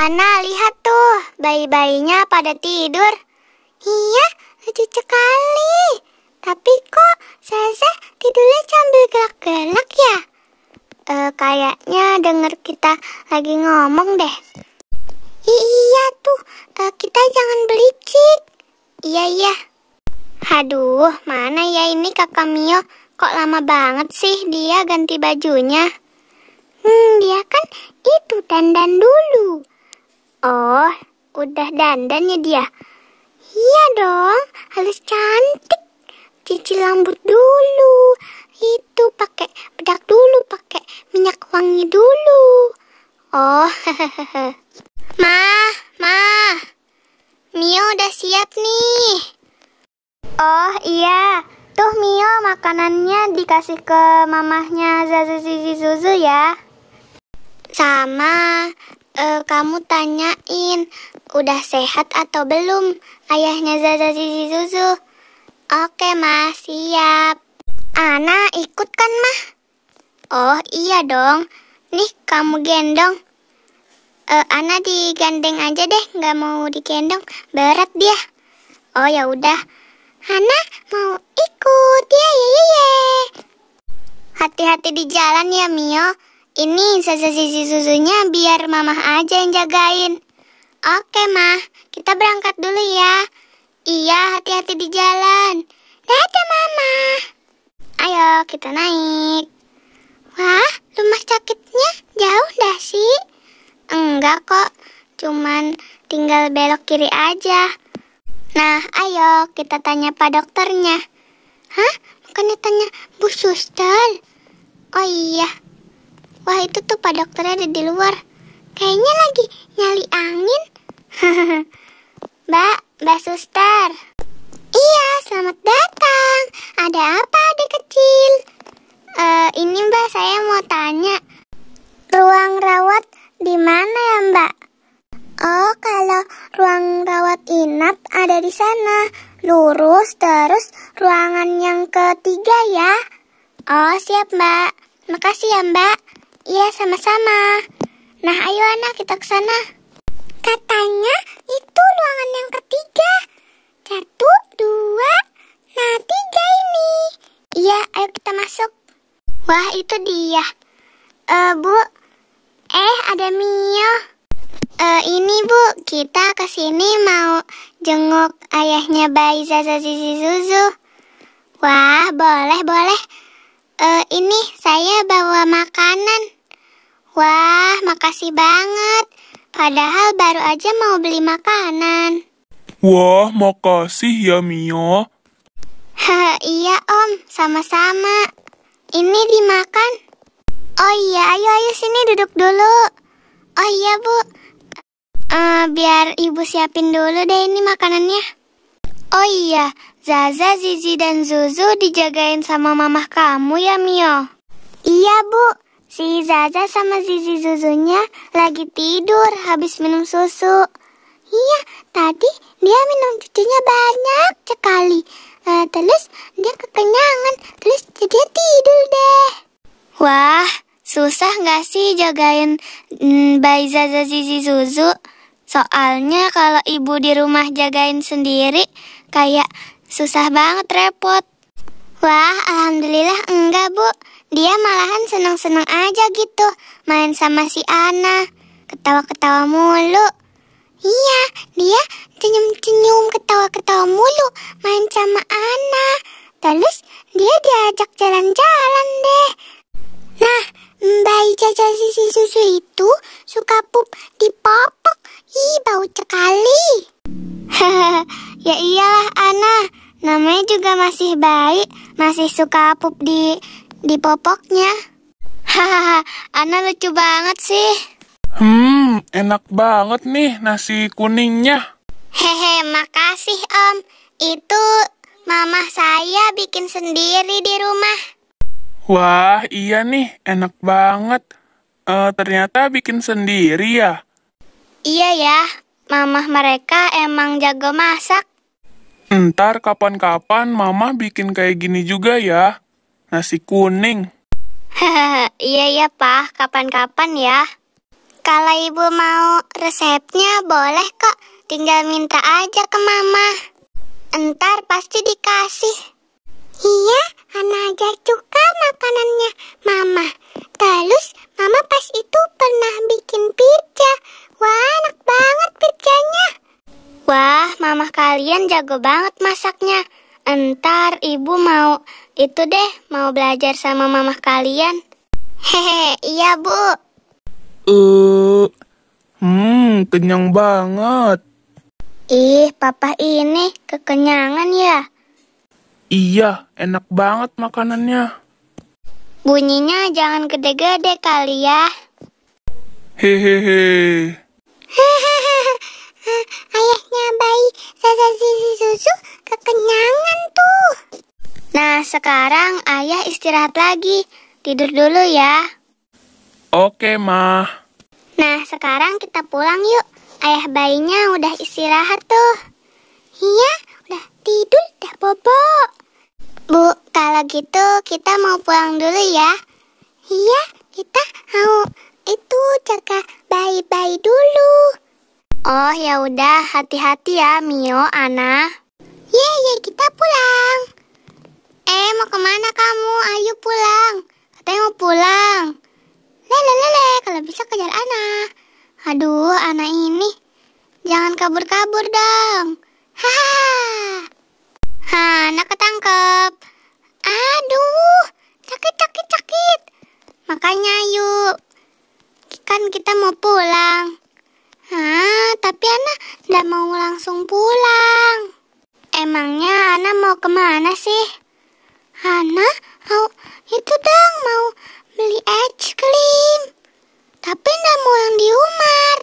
Ana, lihat tuh, bayi-bayinya pada tidur. Iya, lucu sekali. Tapi kok Sese tidurnya sambil gelak-gelak ya? E, kayaknya denger kita lagi ngomong deh. I iya tuh, e, kita jangan belicik. Iya, iya. Haduh, mana ya ini kakak Mio? Kok lama banget sih dia ganti bajunya? Hmm, dia kan itu dandan dulu. Oh, udah dandan ya dia? Iya dong, harus cantik. Cuci rambut dulu. Itu pakai bedak dulu, pakai minyak wangi dulu. Oh, hehehe. Ma, ma. Mio udah siap nih. Oh, iya. Tuh Mio makanannya dikasih ke mamahnya Zazu Zizi Zuzu ya. Sama uh, kamu tanyain udah sehat atau belum ayahnya Zaza Zizi Zuzu. Oke mah siap. Ana ikut kan mah? Oh iya dong. Nih kamu gendong. Uh, Ana digandeng aja deh, nggak mau digendong, berat dia. Oh ya udah. Hana mau ikut. Ye ye ye. Hati-hati di jalan ya Mio. Ini sisa sisi susunya biar mamah aja yang jagain. Oke, Mah. Kita berangkat dulu ya. Iya, hati-hati di jalan. Dadah, Mama. Ayo, kita naik. Wah, rumah sakitnya jauh dah sih? Enggak kok, cuman tinggal belok kiri aja. Nah, ayo kita tanya Pak dokternya. Hah? Bukannya tanya Bu Suster? Oh iya, Wah itu tuh pak dokternya ada di luar. Kayaknya lagi nyali angin. mbak, mbak suster. Iya, selamat datang. Ada apa adik kecil? Uh, ini mbak saya mau tanya. Ruang rawat di mana ya mbak? Oh, kalau ruang rawat inap ada di sana. Lurus terus ruangan yang ketiga ya. Oh, siap, Mbak. Makasih ya, Mbak. Iya, sama-sama. Nah, ayo anak kita ke sana. Katanya itu ruangan yang ketiga. Satu, dua, nah tiga ini. Iya, ayo kita masuk. Wah, itu dia. uh, Bu. Eh, ada Mio. Uh, ini Bu, kita ke sini mau jenguk ayahnya bayi Zaza Zuzu. Wah, boleh, boleh. Uh, ini saya bawa makanan. Wah, makasih banget. Padahal baru aja mau beli makanan. Wah, makasih ya Mio. Ha, iya om, sama-sama. Ini dimakan. Oh iya, ayo ayo sini duduk dulu. Oh iya bu, uh, biar ibu siapin dulu deh ini makanannya. Oh iya, Zaza, Zizi, dan Zuzu dijagain sama mamah kamu ya, Mio? Iya, Bu. Si Zaza sama Zizi Zuzunya lagi tidur habis minum susu. Iya, tadi dia minum cucunya banyak sekali. Uh, terus dia kekenyangan, terus jadi tidur deh. Wah, susah nggak sih jagain mm, bayi Zaza Zizi Zuzu? Soalnya kalau ibu di rumah jagain sendiri, kayak susah banget repot. Wah, alhamdulillah enggak, Bu. Dia malahan senang-senang aja gitu, main sama si Ana. Ketawa-ketawa mulu. Iya, dia senyum-senyum ketawa-ketawa mulu, main sama Ana. Terus dia diajak jalan-jalan deh. Nah, Mbak Ica sisi susu itu suka pup di popok. Ih, bau cekali Hahaha. Ya iyalah Ana, namanya juga masih baik, masih suka pup di di popoknya. Hahaha, Ana lucu banget sih. Hmm, enak banget nih nasi kuningnya. Hehe, makasih Om. Itu mama saya bikin sendiri di rumah. Wah, iya nih, enak banget. Uh, ternyata bikin sendiri ya. Iya ya, Mama mereka emang jago masak. Ntar kapan-kapan mama bikin kayak gini juga ya. Nasi kuning. iya ya, Pak. Kapan-kapan ya. Kalau ibu mau resepnya boleh kok. Tinggal minta aja ke mama. Ntar pasti dikasih. Iya, Ana aja suka makanannya mama. Terus mama pas itu pernah bikin pizza. Wah, enak banget pizzanya. Wah, mama kalian jago banget masaknya. Entar ibu mau itu deh, mau belajar sama mama kalian. Hehe, iya bu. uh, hmm, kenyang banget. Ih, papa ini kekenyangan ya? Iya, enak banget makanannya. Bunyinya jangan gede-gede kali ya. Hehehe uh, ayahnya bayi Sasa Zizi Susu kekenyangan tuh. Nah, sekarang ayah istirahat lagi. Tidur dulu ya. Oke, Ma. Nah, sekarang kita pulang yuk. Ayah bayinya udah istirahat tuh. Iya, udah tidur, dah bobo. Bu, kalau gitu kita mau pulang dulu ya. Iya, kita mau itu jaga bayi-bayi dulu. Oh ya udah, hati-hati ya Mio, Ana. Ye iya, ye iya, kita pulang. Eh mau kemana kamu? Ayo pulang. Katanya mau pulang. Lele lele, kalau bisa kejar Ana. Aduh, Ana ini jangan kabur-kabur dong. Haha. Ha, Ana ketangkep. Aduh, sakit sakit sakit. Makanya yuk, kan kita mau pulang. Hah? langsung pulang. Emangnya Hana mau kemana sih? Hana mau itu dong mau beli es krim. Tapi nggak mau yang di Umar.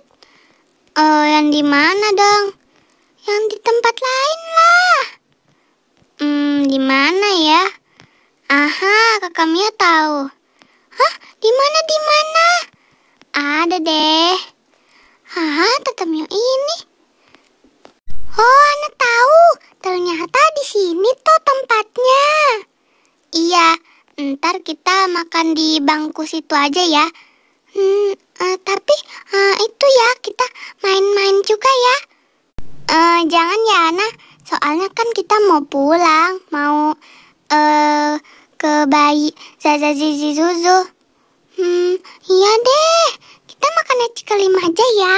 Oh, yang di mana dong? Yang di tempat lain lah. Hmm, di mana ya? Aha, kakak Mia tahu. Hah, di mana di mana? Ada deh. kita makan di bangku situ aja ya. Hmm, uh, tapi uh, itu ya kita main-main juga ya. Uh, jangan ya Ana, soalnya kan kita mau pulang, mau uh, ke bayi Zaza Zizi Zuzu. Hmm, iya deh, kita makan di kelima aja ya.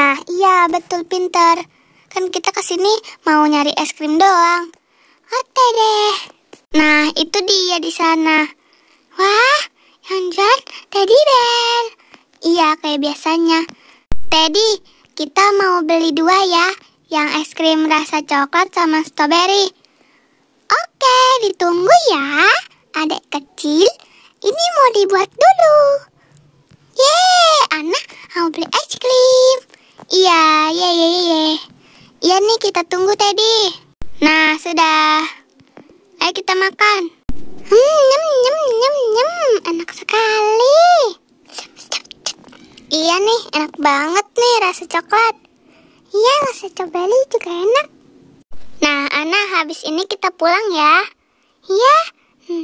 Nah, iya betul pinter. Kan kita kesini mau nyari es krim doang. Oke deh. Nah, itu dia di sana. Wah, yang jualan Teddy Bear. Iya, kayak biasanya. Teddy, kita mau beli dua ya. Yang es krim rasa coklat sama strawberry. Oke, ditunggu ya. Adik kecil, ini mau dibuat dulu. Yeay, anak mau beli es krim. Iya, iya, iya, iya, iya. Iya nih, kita tunggu Teddy. Nah, sudah. Ayo kita makan. Hmm, nyem, nyem, nyem, nyem. Enak sekali. Iya nih, enak banget nih rasa coklat. Iya, rasa cobali juga enak. Nah, Ana, habis ini kita pulang ya. Iya,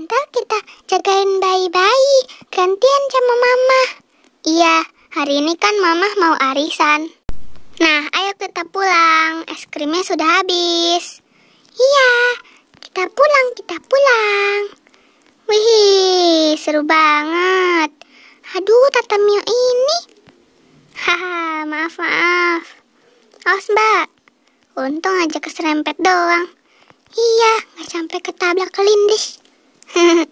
ntar kita jagain bayi-bayi, gantian sama mama. Iya, hari ini kan mama mau arisan. Nah, ayo kita pulang, es krimnya sudah habis. Iya, kita pulang, kita pulang. Wih, seru banget. Aduh, Tata Mio ini. Haha, maaf, maaf. Awas, Mbak. Untung aja keserempet doang. Iya, nggak sampai ketabrak kelindis.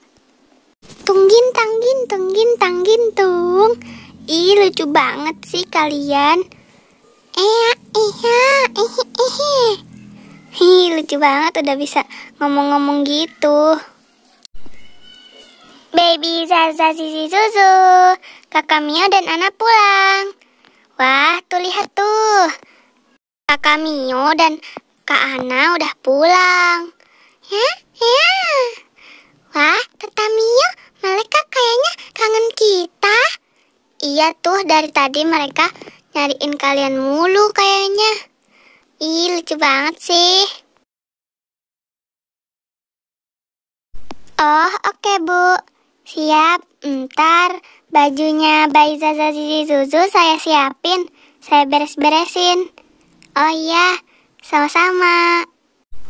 tunggin, tanggin, tunggin, tanggin, tung. Ih, lucu banget sih kalian. Eh, eh, eh, eh, eh. Hi, lucu banget udah bisa ngomong-ngomong gitu. Baby Zaza Zizi Zuzu, kakak Mio dan Ana pulang. Wah, tuh lihat tuh. Kakak Mio dan Kak Ana udah pulang. Ya, ya. Wah, Tata Mio, mereka kayaknya kangen kita. Iya tuh, dari tadi mereka nyariin kalian mulu kayaknya. Ih, lucu banget sih. Oh, oke, okay, Bu. Siap, ntar bajunya bayi Zaza Zizi Zuzu saya siapin, saya beres-beresin. Oh iya, sama-sama.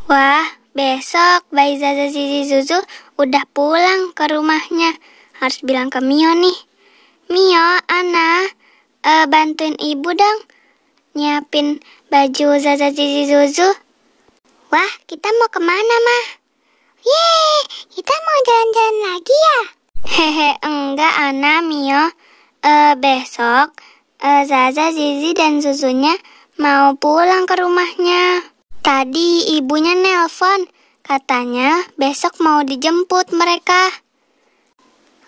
Wah, besok bayi Zaza Zizi Zuzu udah pulang ke rumahnya. Harus bilang ke Mio nih. Mio, Ana, e, bantuin ibu dong. Nyiapin baju Zaza Zizi Zuzu. Wah, kita mau kemana, mah? Yeay! Namiyo, Mio, uh, besok uh, Zaza, Zizi, dan Susunya mau pulang ke rumahnya. Tadi ibunya nelpon, katanya besok mau dijemput mereka.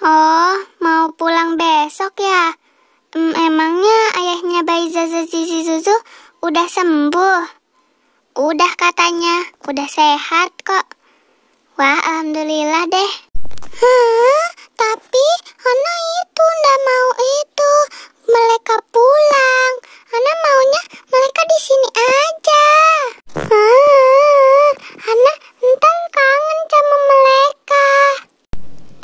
Oh, mau pulang besok ya? Em, emangnya ayahnya bayi Zaza, Zizi, Zuzu udah sembuh? Udah katanya, udah sehat kok. Wah, alhamdulillah deh. Hmm. Tapi Hana itu ndak mau itu Mereka pulang Hana maunya mereka di sini aja ah, Ana kangen sama mereka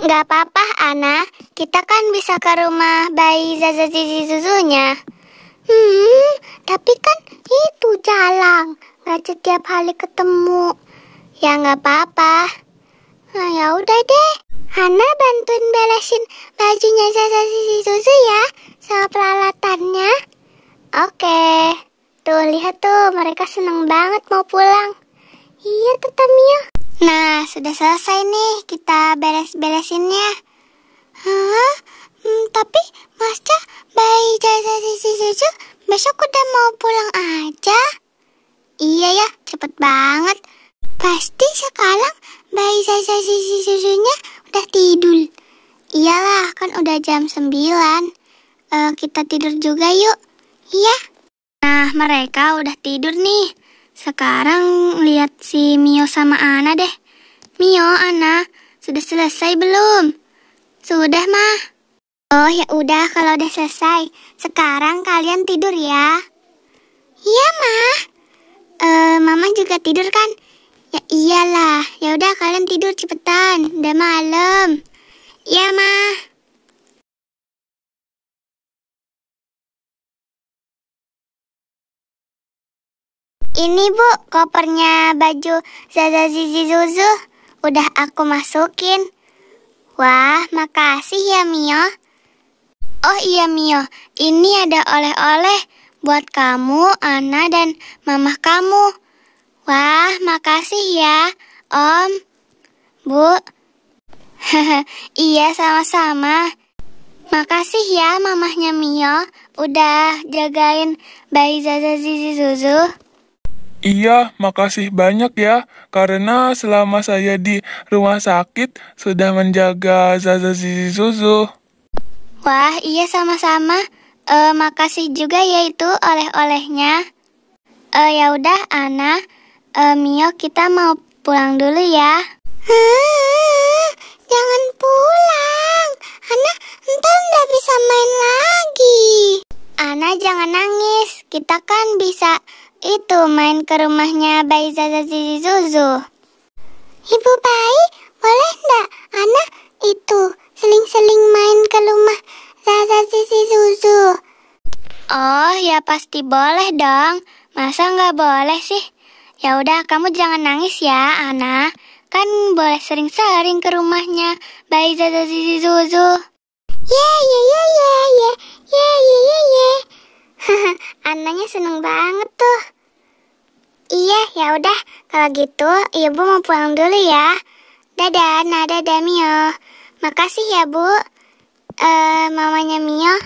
Gak apa-apa Ana Kita kan bisa ke rumah bayi Zaza Zizi Zuzunya Hmm, tapi kan itu jalan Gak setiap hari ketemu Ya nggak apa-apa. Nah, ya udah deh. Hana bantuin belesin bajunya Zaza Sisi Susu ya sama peralatannya. Oke. Tuh lihat tuh mereka seneng banget mau pulang. Iya Tata Mia. Nah sudah selesai nih kita beres-beresinnya. Hah? Hmm, tapi Masca bayi Zaza Sisi Susu besok udah mau pulang aja. Iya ya cepet banget. Pasti sekarang bayi Zaza Sisi Susunya Udah tidur. Iyalah, kan udah jam 9. E, eh, kita tidur juga yuk. Iya. Nah, mereka udah tidur nih. Sekarang lihat si Mio sama Ana deh. Mio, Ana, sudah selesai belum? Sudah, mah. Oh, ya udah kalau udah selesai. Sekarang kalian tidur ya. Iya, mah. Uh, mama juga tidur kan? Ya iyalah, ya udah kalian tidur cepetan, udah malam. Iya, Ma. Ini bu, kopernya baju Zaza Zizi Zuzu. Udah aku masukin. Wah, makasih ya Mio. Oh iya Mio, ini ada oleh-oleh buat kamu, Ana, dan mama kamu. Wah, makasih ya, Om. Bu. iya, sama-sama. Makasih ya mamahnya Mio udah jagain bayi Zaza Zizi Zuzu. Iya, makasih banyak ya karena selama saya di rumah sakit sudah menjaga Zaza Zizi Zuzu. Wah, iya sama-sama. Eh, makasih juga ya itu oleh-olehnya. E, ya udah, Ana, Uh, Mio kita mau pulang dulu ya. Hmm, jangan pulang. Ana ntar nggak bisa main lagi. Ana jangan nangis. Kita kan bisa itu main ke rumahnya bayi Zaza Zizi Zuzu. Ibu bayi, boleh nggak, Ana itu seling-seling main ke rumah Zaza Zizi Zuzu? Oh, ya pasti boleh dong. Masa nggak boleh sih? Ya udah, kamu jangan nangis ya, Ana. Kan boleh sering-sering ke rumahnya. bayi Zaza Zizi Zuzu. Ye, ye, ye, ye, ye, ye, ye, ye, ye. Ananya seneng banget tuh. Iya, ya udah. Kalau gitu, ibu mau pulang dulu ya. Dadah, nada Damio. Makasih ya, Bu. Eh, uh, mamanya Mio.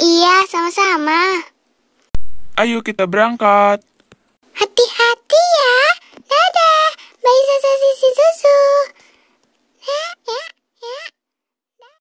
Iya, sama-sama. Ayo kita berangkat. Hati-hati ya. Dadah. Bye Sasa Sisi Susu. Ya, ya, ya.